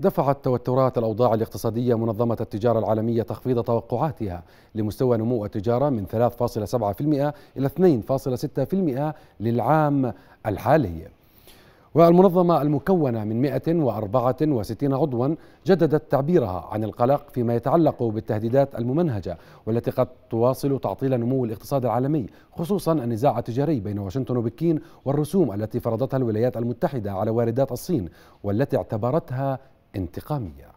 دفعت توترات الأوضاع الاقتصادية منظمة التجارة العالمية تخفيض توقعاتها لمستوى نمو التجارة من 3.7% إلى 2.6% للعام الحالي والمنظمة المكونة من 164 عضوا جددت تعبيرها عن القلق فيما يتعلق بالتهديدات الممنهجة والتي قد تواصل تعطيل نمو الاقتصاد العالمي خصوصا النزاع التجاري بين واشنطن وبكين والرسوم التي فرضتها الولايات المتحدة على واردات الصين والتي اعتبرتها انتقاميه